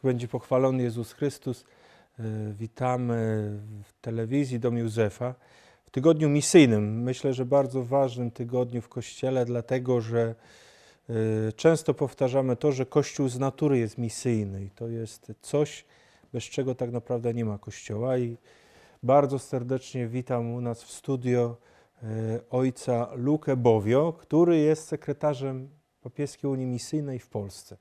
Niech będzie pochwalony Jezus Chrystus. E, witamy w telewizji Dom Józefa w tygodniu misyjnym. Myślę, że bardzo ważnym tygodniu w Kościele, dlatego że e, często powtarzamy to, że Kościół z natury jest misyjny i to jest coś, bez czego tak naprawdę nie ma Kościoła. I bardzo serdecznie witam u nas w studio e, ojca Lukę Bowio, który jest sekretarzem Papieskiej Unii Misyjnej w Polsce.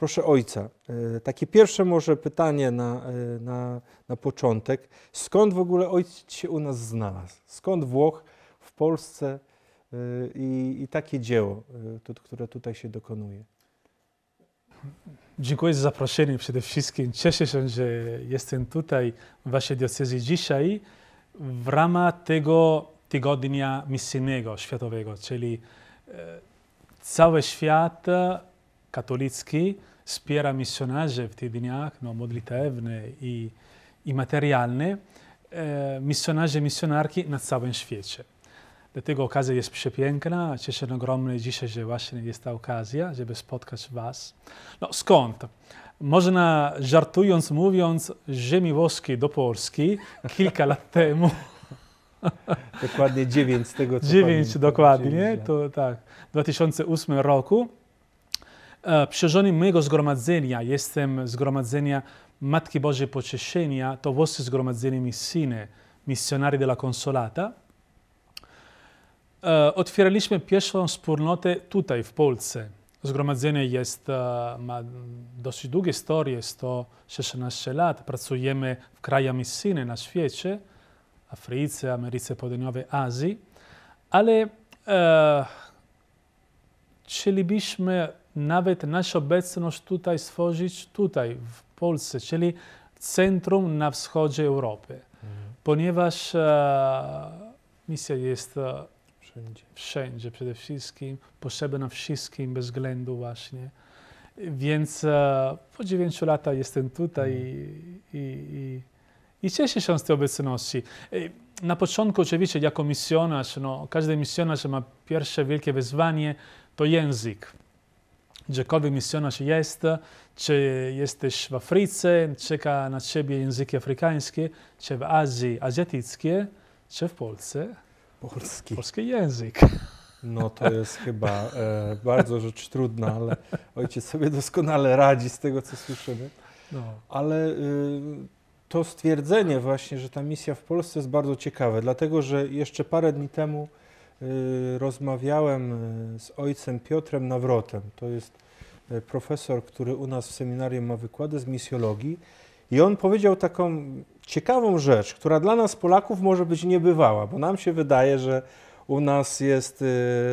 Proszę ojca, e, takie pierwsze może pytanie na, e, na, na początek. Skąd w ogóle ojciec się u nas znalazł? Skąd Włoch w Polsce e, i, i takie dzieło, które tutaj się dokonuje? Dziękuję za zaproszenie przede wszystkim. Cieszę się, że jestem tutaj w Waszej diecezji dzisiaj w ramach tego tygodnia misyjnego, światowego, czyli cały świat katolicki wspiera misjonarzy w tych dniach no, modlitewne i, i materialne, e, misjonarze, misjonarki na całym świecie. Dlatego okazja jest przepiękna. Cieszę się ogromnie dzisiaj, że właśnie jest ta okazja, żeby spotkać Was. No skąd? Można żartując, mówiąc, że mi włoski do Polski kilka lat temu. dokładnie dziewięć z tego co Dziewięć dokładnie, to tak. W 2008 roku E, Przeżonym mojego zgromadzenia, jestem zgromadzenia Matki Bożej Pocieszenia, to włoskie zgromadzenie misyjne, misjonari della Consolata. E, otwieraliśmy pierwszą wspólnotę tutaj w Polsce. Zgromadzenie jest, e, ma dosyć długie historię, 116 lat. Pracujemy w krajach misyjnych na świecie, Afryce, Ameryce Południowej, Azji, ale chcielibyśmy nawet naszą obecność tutaj stworzyć, tutaj w Polsce, czyli centrum na wschodzie Europy, mhm. ponieważ e, misja jest e, wszędzie. wszędzie przede wszystkim, potrzebna wszystkim bez względu właśnie. Więc e, po dziewięciu latach jestem tutaj mhm. i, i, i, i cieszę się z tej obecności na początku oczywiście jako misjonarz, no, każdy misjonarz ma pierwsze wielkie wyzwanie, to język. Jakowy misjonarz jest, czy jesteś w Afryce, czeka na ciebie języki afrykańskie, czy w Azji azjatyckie, czy w Polsce. Polski. Polski język. No to jest chyba e, bardzo rzecz trudna, ale ojciec sobie doskonale radzi z tego, co słyszymy. No. Ale y, to stwierdzenie właśnie, że ta misja w Polsce jest bardzo ciekawe, dlatego że jeszcze parę dni temu y, rozmawiałem y, z ojcem Piotrem Nawrotem. To jest y, profesor, który u nas w seminarium ma wykłady z misjologii. I on powiedział taką ciekawą rzecz, która dla nas Polaków może być niebywała, bo nam się wydaje, że u nas jest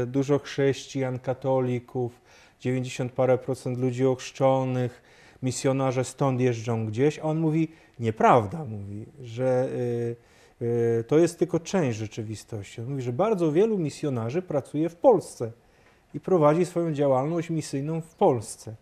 dużo chrześcijan, katolików, 90 parę procent ludzi ochrzczonych, misjonarze stąd jeżdżą gdzieś, a on mówi, nieprawda, mówi, że y, y, to jest tylko część rzeczywistości. On mówi, że bardzo wielu misjonarzy pracuje w Polsce i prowadzi swoją działalność misyjną w Polsce.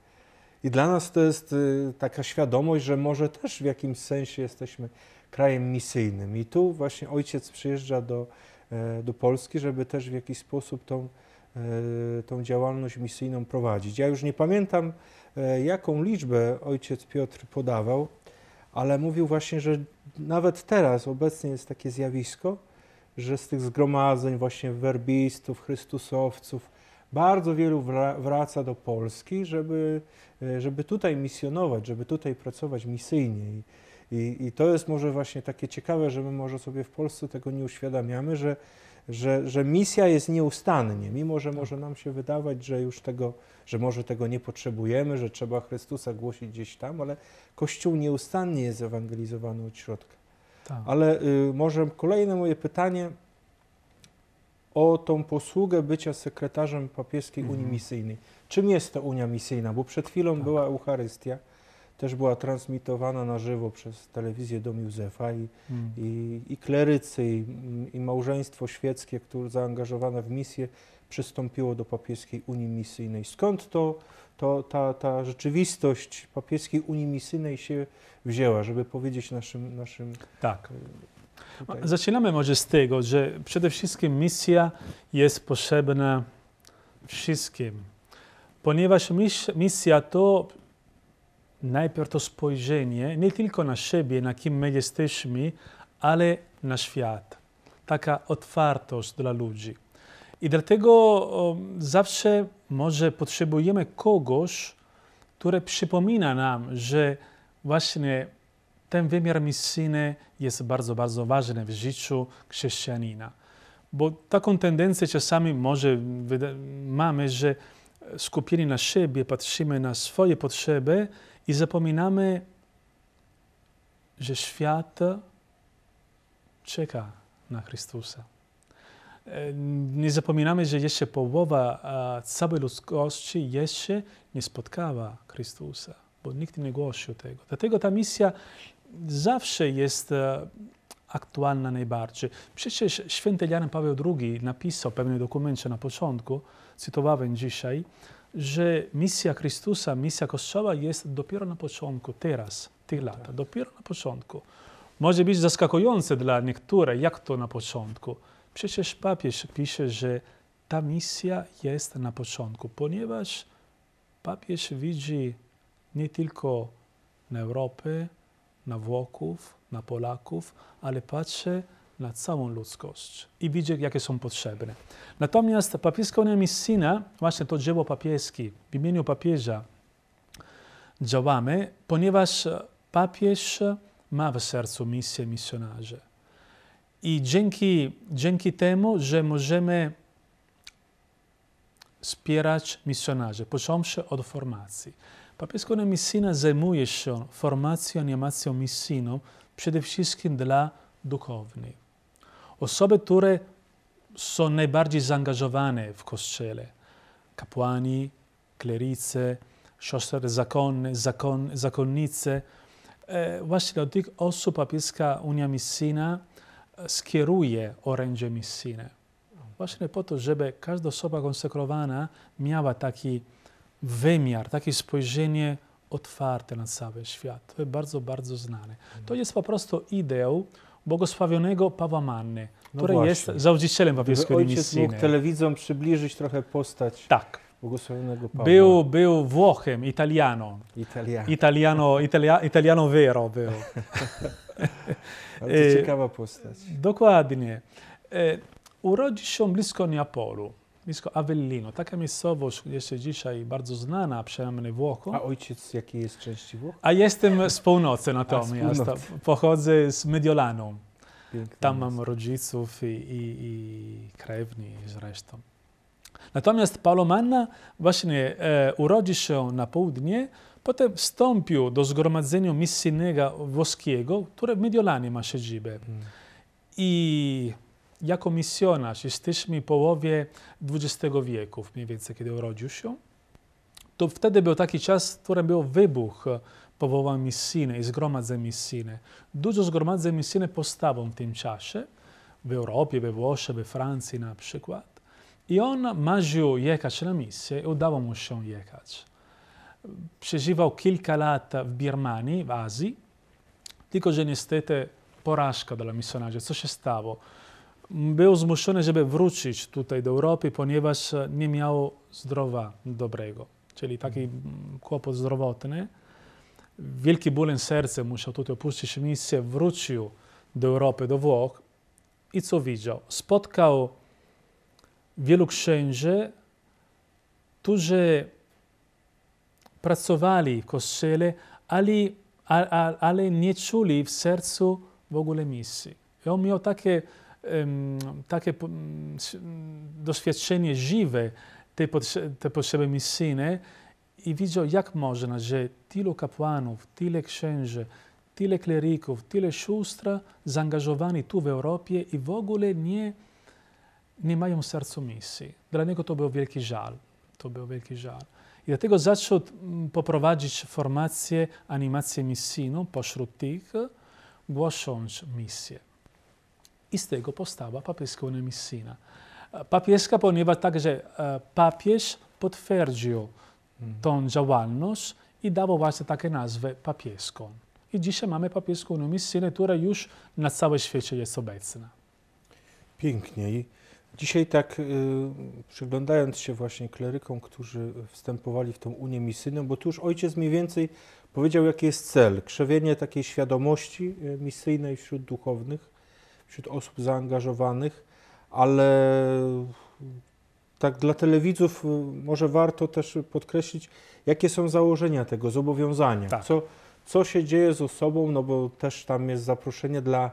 I dla nas to jest y, taka świadomość, że może też w jakimś sensie jesteśmy krajem misyjnym. I tu właśnie ojciec przyjeżdża do, e, do Polski, żeby też w jakiś sposób tą E, tą działalność misyjną prowadzić. Ja już nie pamiętam, e, jaką liczbę ojciec Piotr podawał, ale mówił właśnie, że nawet teraz obecnie jest takie zjawisko, że z tych zgromadzeń właśnie werbistów, chrystusowców, bardzo wielu wraca do Polski, żeby, e, żeby tutaj misjonować, żeby tutaj pracować misyjnie. I, I, to jest może właśnie takie ciekawe, że my może sobie w Polsce tego nie uświadamiamy, że że, że misja jest nieustannie, mimo że tak. może nam się wydawać, że już tego, że może tego nie potrzebujemy, że trzeba Chrystusa głosić gdzieś tam, ale Kościół nieustannie jest ewangelizowany od środka. Tak. Ale y, może kolejne moje pytanie o tą posługę bycia sekretarzem papieskiej mhm. Unii Misyjnej. Czym jest ta Unia Misyjna? Bo przed chwilą tak. była Eucharystia też była transmitowana na żywo przez telewizję Dom Józefa i, mm. i, i klerycy, i, i, małżeństwo świeckie, które zaangażowane w misję, przystąpiło do papieskiej unii misyjnej. Skąd to, to ta, ta rzeczywistość papieskiej unii misyjnej się wzięła, żeby powiedzieć naszym... naszym tak. E, tutaj. No, zaczynamy może z tego, że przede wszystkim misja jest potrzebna wszystkim, ponieważ misja to najpierw to spojrzenie nie tylko na siebie, na kim my jesteśmy, ale na świat. Taka otwartość dla ludzi. I dlatego um, zawsze może potrzebujemy kogoś, który przypomina nam, że właśnie ten wymiar misyjny jest bardzo, bardzo ważny w życiu chrześcijanina. Bo taką tendencję czasami może mamy, że skupieni na siebie, patrzymy na swoje potrzeby i zapominamy, że świat czeka na Chrystusa. E, nie zapominamy, że jeszcze połowa całej ludzkości jeszcze nie spotkała Chrystusa, bo nikt nie głosił tego. Dlatego ta misja zawsze jest e, aktualna najbardziej. Przecież święty Jan Paweł II napisał pewien dokumencie na początku, cytowałem dzisiaj, że misja Chrystusa, misja Kościoła jest dopiero na początku, teraz, tych lat, tak. dopiero na początku. Może być zaskakujące dla niektórych, jak to na początku. Przecież papież pisze, że ta misja jest na początku, ponieważ papież widzi nie tylko na Europę, na Włochów, na Polaków, ale patrzy na całą ludzkość i widzi, jakie są potrzebne. Natomiast papieska Unia Misyjna, właśnie to dzieło papieskie, w imieniu papieża działamy, ponieważ papież ma w sercu misję misjonarzy. I dzięki, dzięki temu, że możemy wspierać misjonarzy, począwszy od formacji. Papieska Unia Misyjna zajmuje się formacją, animacją misyjną przede wszystkim dla duchownych. Osoby, które są najbardziej zaangażowane w kościele. Kapłani, klerice, siostry zakonne, zakon, zakonnice. Właśnie do tych osób papieska Unia Missina e, skieruje orędzie misyjne. Właśnie po to, żeby każda osoba konsekrowana miała taki wymiar, takie spojrzenie otwarte na cały świat. To jest bardzo, bardzo znane. To jest po prostu ideą, błogosławionego Pawła Manny, no który właśnie. jest założycielem papieskiej misji. Ojciec mógł telewidzom przybliżyć trochę postać. Tak. Błogosławionego Pawła. Był, był Włochem, italiano. Italiano. Italiano, Italia, Italiano vero był. Ale y, ciekawa postać. Dokładnie. Y, Urodził się blisko Neapolu blisko Avellino. Taka miejscowość jeszcze dzisiaj bardzo znana, mnie Włochom. A ojciec z jakiej jest części Włoch? A jestem z północy natomiast. z Pochodzę z Mediolanu. Piękne Tam mam rodziców i, i, i krewni zresztą. Natomiast palomanna Manna właśnie e, urodził się na południe, potem wstąpił do zgromadzenia misyjnego włoskiego, które w Mediolanie ma siedzibę. Hmm. I jako misjonarz, jesteśmy w połowie XX wieku, mniej więcej, kiedy urodził się, to wtedy był taki czas, w którym był wybuch powołań misyjnych i zgromadzeń misyjnych. Dużo zgromadzeń misyjnych powstało w tym czasie, w Europie, we Włoszech, we Francji na przykład. I on marzył jechać na misję i udało mu się jechać. Przeżywał kilka lat w Birmanii, w Azji, tylko że niestety porażka dla misjonarzy. Co się stało? był zmuszony, żeby wrócić tutaj do Europy, ponieważ e, nie miał zdrowia dobrego, czyli taki kłopot zdrowotny. Wielki bólem serca musiał tutaj opuścić misję, wrócił do Europy, do Włoch i co widział? Spotkał wielu księży, którzy pracowali w kościele, ale, ale nie czuli w sercu w ogóle misji. I on miał takie takie doświadczenie żywe tej, tej potrzeby misyjnej i widzę jak można, że tylu kapłanów, tyle księży, tyle kleryków, tyle sióstr zaangażowani tu w Europie i w ogóle nie, nie mają sercu misji. Dla niego to był wielki żal. To był wielki żal. I dlatego zaczął poprowadzić formację, animację misyjną pośród tych, głosząc misję i z tego powstała papieska unemisyjna. E, papieska, ponieważ także e, papież potwierdził mhm. tą działalność i dawał właśnie takie nazwy papieską. I dzisiaj mamy papieską unemisyjnę, która już na całym świecie jest obecna. Pięknie. Dzisiaj tak y, przyglądając się właśnie klerykom, którzy wstępowali w tą Unię misyjną, bo tu już ojciec mniej więcej powiedział, jaki jest cel. Krzewienie takiej świadomości y, misyjnej wśród duchownych, wśród osób zaangażowanych, ale tak dla telewidzów y, może warto też podkreślić, jakie są założenia tego zobowiązania. Tak. Co, co się dzieje z osobą, no bo też tam jest zaproszenie dla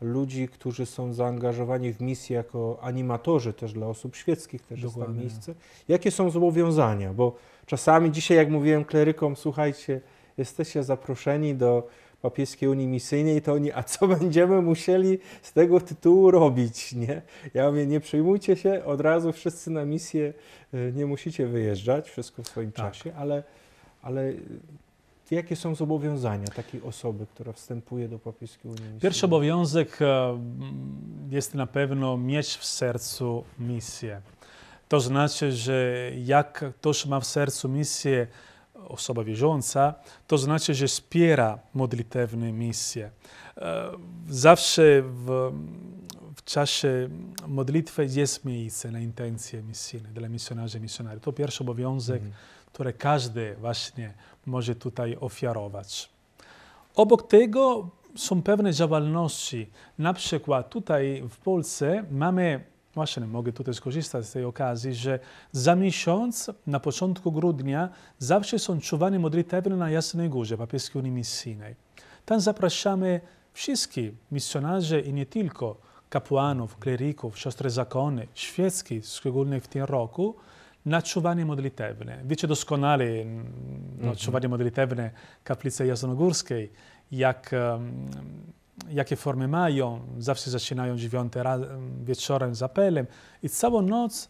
ludzi, którzy są zaangażowani w misję jako animatorzy, też dla osób świeckich też Dokładnie. jest tam miejsce. Jakie są zobowiązania? Bo czasami dzisiaj, jak mówiłem klerykom, słuchajcie, jesteście zaproszeni do papieskiej Unii Misyjnej, to oni, a co będziemy musieli z tego tytułu robić, nie? Ja mówię, nie przejmujcie się, od razu wszyscy na misję, y, nie musicie wyjeżdżać, wszystko w swoim tak. czasie, ale, ale y, jakie są zobowiązania takiej osoby, która wstępuje do papieskiej Unii Misyjnej? Pierwszy obowiązek e, mm, jest na pewno mieć w sercu misję. To znaczy, że jak ktoś ma w sercu misję, osoba wierząca, to znaczy, że wspiera modlitewne misje. E, zawsze w, w czasie modlitwy jest miejsce na intencje misyjne dla misjonarzy misjonarzy. To pierwszy obowiązek, mm. który każdy właśnie może tutaj ofiarować. Obok tego są pewne działalności. Na przykład tutaj w Polsce mamy Właśnie, mogę tutaj skorzystać z tej okazji, że za miesiąc, na początku grudnia, zawsze są czuwane modlitewne na Jasnej Górze Papieskiej Unii Misyjnej. Tam zapraszamy wszystkich misjonarzy i nie tylko, kapłanów, kleryków, siostry zakony, świeckich, szczególnie w tym roku, na czuwanie modlitewne. Wiecie doskonale mm, no, mhm. czuwanie modlitewne kaplicy jasnogórskiej, jak um, jakie formy mają. Zawsze zaczynają dziewiąte wieczorem z apelem i całą noc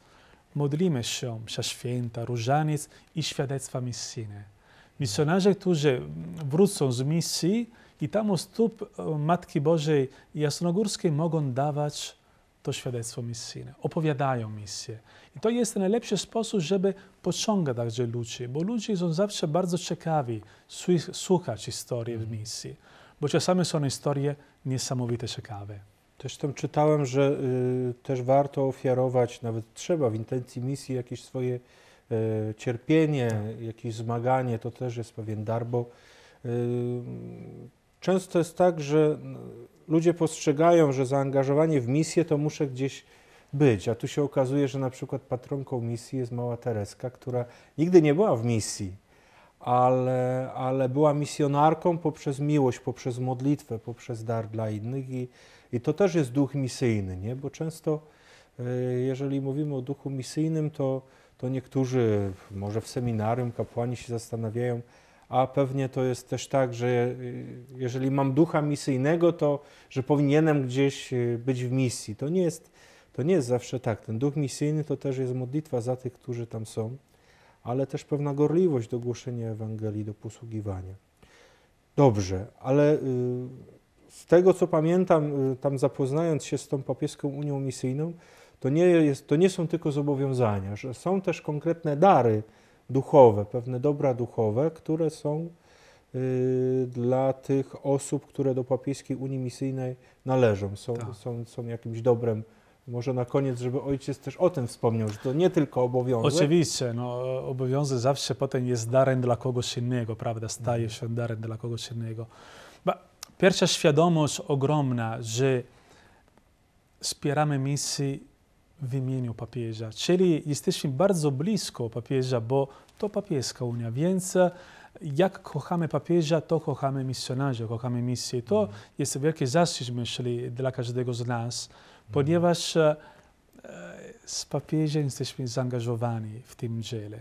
modlimy się za święta, różaniec i świadectwa misyjne. Misjonarze, którzy wrócą z misji i tam u stóp e, Matki Bożej Jasnogórskiej mogą dawać to świadectwo misyjne, opowiadają misję. I to jest najlepszy sposób, żeby pociągać także ludzi, bo ludzie są zawsze bardzo ciekawi słuchać historii w mhm. misji bo czasami są historie niesamowite, ciekawe. Też tam czytałem, że y, też warto ofiarować, nawet trzeba w intencji misji jakieś swoje y, cierpienie, tak. jakieś zmaganie, to też jest pewien dar, bo y, często jest tak, że y, ludzie postrzegają, że zaangażowanie w misję to muszę gdzieś być, a tu się okazuje, że na przykład patronką misji jest mała Tereska, która nigdy nie była w misji ale, ale była misjonarką poprzez miłość, poprzez modlitwę, poprzez dar dla innych i, i to też jest duch misyjny, nie? bo często e, jeżeli mówimy o duchu misyjnym, to, to niektórzy może w seminarium kapłani się zastanawiają, a pewnie to jest też tak, że e, jeżeli mam ducha misyjnego, to że powinienem gdzieś e, być w misji. To nie jest, to nie jest zawsze tak. Ten duch misyjny to też jest modlitwa za tych, którzy tam są ale też pewna gorliwość do głoszenia Ewangelii, do posługiwania. Dobrze, ale y, z tego co pamiętam, y, tam zapoznając się z tą papieską Unią Misyjną, to nie, jest, to nie są tylko zobowiązania, że są też konkretne dary duchowe, pewne dobra duchowe, które są y, dla tych osób, które do papieskiej Unii Misyjnej należą, są, tak. są, są jakimś dobrem może na koniec, żeby ojciec też o tym wspomniał, że to nie tylko obowiązek. Oczywiście, no, obowiązek zawsze potem jest darem dla kogoś innego, prawda? Staje mhm. się darem dla kogoś innego. Pierwsza świadomość ogromna, że wspieramy misji w imieniu papieża, czyli jesteśmy bardzo blisko papieża, bo to papieska Unia, więc e, jak kochamy papieża, to kochamy misjonarzy, kochamy misję. To mhm. jest wielki zaszczyt, myślę, dla każdego z nas ponieważ e, e, z papieżem jesteśmy zaangażowani w tym dziele.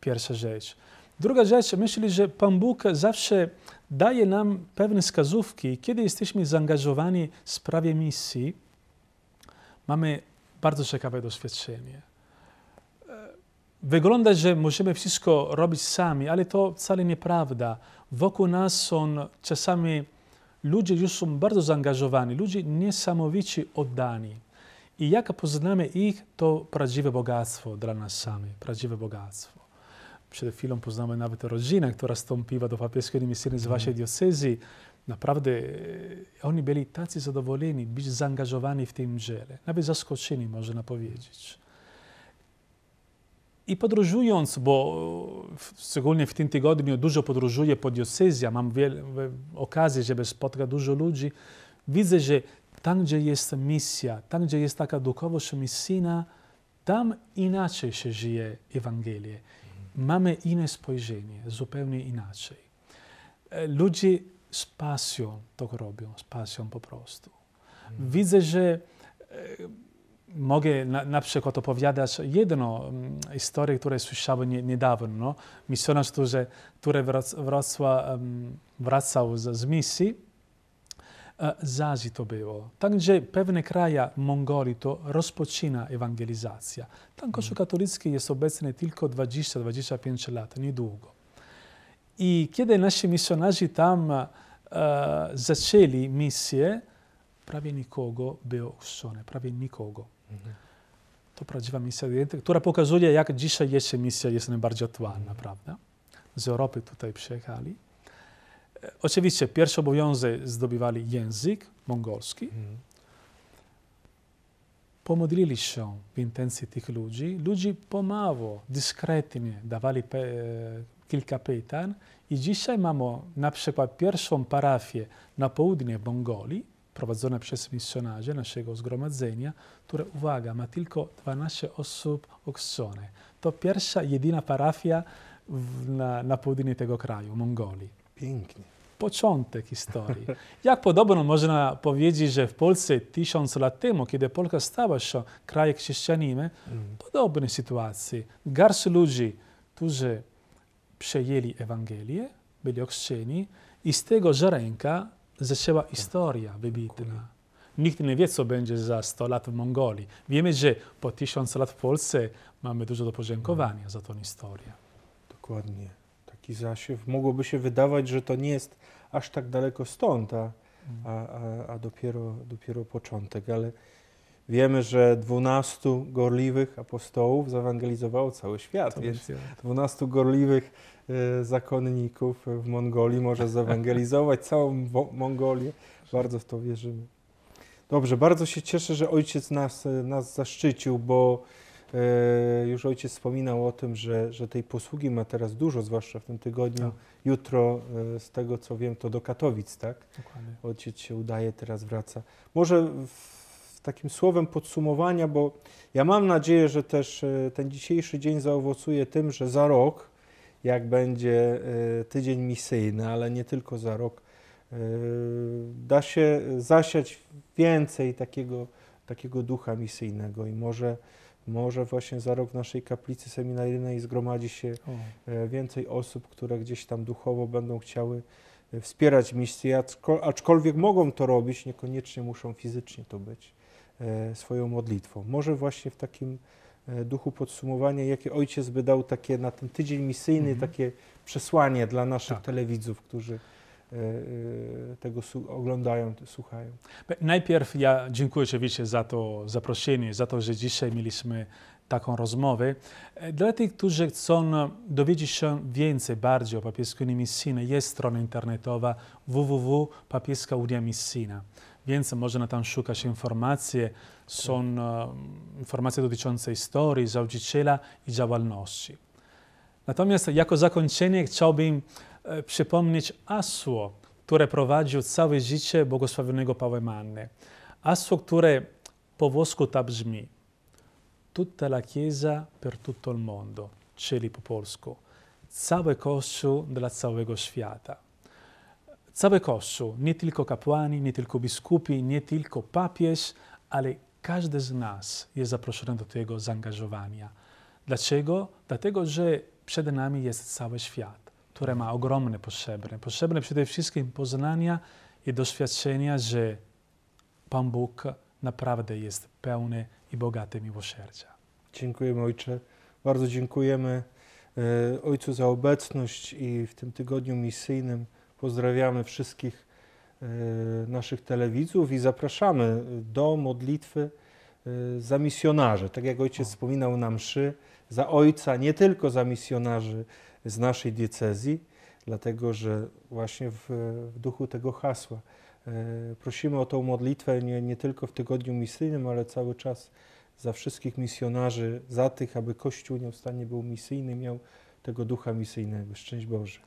Pierwsza rzecz. Druga rzecz, myślę, że Pan Bóg zawsze daje nam pewne wskazówki, kiedy jesteśmy zaangażowani w sprawie misji. Mamy bardzo ciekawe doświadczenie. E, wygląda, że możemy wszystko robić sami, ale to wcale nieprawda. Wokół nas są czasami Ludzie już są bardzo zaangażowani, ludzie niesamowicie oddani. I jak poznamy ich, to prawdziwe bogactwo dla nas samych, prawdziwe bogactwo. Przed chwilą poznamy nawet rodzinę, która stąpiła do papieskiej misji z waszej diocezji. Naprawdę e, oni byli tacy zadowoleni, być zaangażowani w tym dziele, nawet zaskoczeni można powiedzieć. I podróżując, bo szczególnie w tym tygodniu dużo podróżuję po diocesji. mam wiele okazji, żeby spotkać dużo ludzi, widzę, że tam, gdzie jest misja, tam, gdzie jest taka duchowość misyjna, tam inaczej się żyje Ewangelię. Mamy inne spojrzenie, zupełnie inaczej. E, ludzie z pasją to robią, z pasją po prostu. Mhm. Widzę, że e, mogę na, na, przykład opowiadać jedną mm, historię, którą słyszałem nie, niedawno. Misjonarz, który, który wrac, wracał z, z misji, zazi e, to było. Także pewne kraje Mongolii to rozpoczyna ewangelizacja. Tam kościół mhm. katolicki jest obecny tylko 20-25 lat, niedługo. I kiedy nasi misjonarze tam e, zaczęli misję, prawie nikogo było chrzczone, prawie nikogo. To prawdziwa misja ujęty, która pokazuje, jak dzisiaj jeszcze misja jest najbardziej aktualna, mhm. prawda? Z Europy tutaj przyjechali. E, oczywiście pierwszy obowiązek zdobywali język mongolski. Mhm. Pomodlili się w intencji tych ludzi. Ludzie pomału, dyskretnie dawali e, kilka pytań i dzisiaj mamy na przykład pierwszą parafię na południe Mongolii, prowadzone przez misjonarze naszego zgromadzenia, które, uwaga, ma tylko 12 osób ochrzczonych. To pierwsza, jedyna parafia w, na, na południu tego kraju, Mongolii. Pięknie. Początek historii. Jak podobno można powiedzieć, że w Polsce tysiąc lat temu, kiedy Polska stała się krajem chrześcijaninem, mm. podobne sytuacje. Garść ludzi, którzy przejęli Ewangelię, byli ochrzczeni i z tego Żarenka zaczęła tak. historia wybitna. Nikt nie wie, co będzie za 100 lat w Mongolii. Wiemy, że po 1000 lat w Polsce mamy dużo do podziękowania mm. za tą historię. Dokładnie. Taki zasiew. Mogłoby się wydawać, że to nie jest aż tak daleko stąd, a, mm. a, a dopiero, dopiero początek, ale Wiemy, że 12 gorliwych apostołów zawangelizowało cały świat, to więc 12 gorliwych y, zakonników w Mongolii może zawangelizować całą Mongolię. Bardzo w to wierzymy. Dobrze, bardzo się cieszę, że ojciec nas, nas zaszczycił, bo y, już ojciec wspominał o tym, że, że tej posługi ma teraz dużo, zwłaszcza w tym tygodniu. Tak. Jutro, y, z tego co wiem, to do Katowic, tak? Dokładnie. Ojciec się udaje, teraz wraca. Może w takim słowem podsumowania, bo ja mam nadzieję, że też e, ten dzisiejszy dzień zaowocuje tym, że za rok, jak będzie e, tydzień misyjny, ale nie tylko za rok, e, da się zasiać więcej takiego, takiego ducha misyjnego i może, może właśnie za rok w naszej kaplicy seminaryjnej zgromadzi się o. więcej osób, które gdzieś tam duchowo będą chciały wspierać misję, aczkolwiek mogą to robić, niekoniecznie muszą fizycznie to być. E, swoją modlitwą. Może właśnie w takim e, duchu podsumowania, jakie ojciec by dał takie na ten tydzień misyjny, mhm. takie przesłanie dla naszych tak. telewidzów, którzy e, tego oglądają, słuchają. Najpierw ja dziękuję oczywiście za to zaproszenie, za to, że dzisiaj mieliśmy taką rozmowę. Dla tych, którzy chcą dowiedzieć się więcej bardziej o papieskiej unii misyjnej, jest strona internetowa www.papieska więc można tam szukać informacje. Są e, informacje dotyczące historii, założyciela i działalności. Natomiast jako zakończenie chciałbym e, przypomnieć asło, które prowadził całe życie błogosławionego Pawła Manny. Asło które po włosku tak brzmi. Tutta la Chiesa per tutto il mondo, czyli po polsku. Cały Kościół dla całego świata. Cały Kościół, nie tylko kapłani, nie tylko biskupi, nie tylko papież, ale każdy z nas jest zaproszony do tego zaangażowania. Dlaczego? Dlatego, że przed nami jest cały świat, który ma ogromne potrzeby. Potrzebne przede wszystkim poznania i doświadczenia, że Pan Bóg naprawdę jest pełny i bogaty miłosierdzia. Dziękujemy Ojcze. Bardzo dziękujemy e, Ojcu za obecność i w tym tygodniu misyjnym Pozdrawiamy wszystkich e, naszych telewidzów i zapraszamy do modlitwy e, za misjonarzy. Tak jak ojciec o. wspominał na mszy, za ojca, nie tylko za misjonarzy z naszej diecezji, dlatego że właśnie w, w duchu tego hasła e, prosimy o tą modlitwę nie, nie tylko w tygodniu misyjnym, ale cały czas za wszystkich misjonarzy, za tych, aby Kościół nieustannie był misyjny, miał tego ducha misyjnego. Szczęść Boże.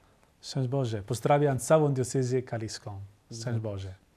Szczęść Boże. Pozdrawiam całą diecezję kaliską. Szczęść Boże.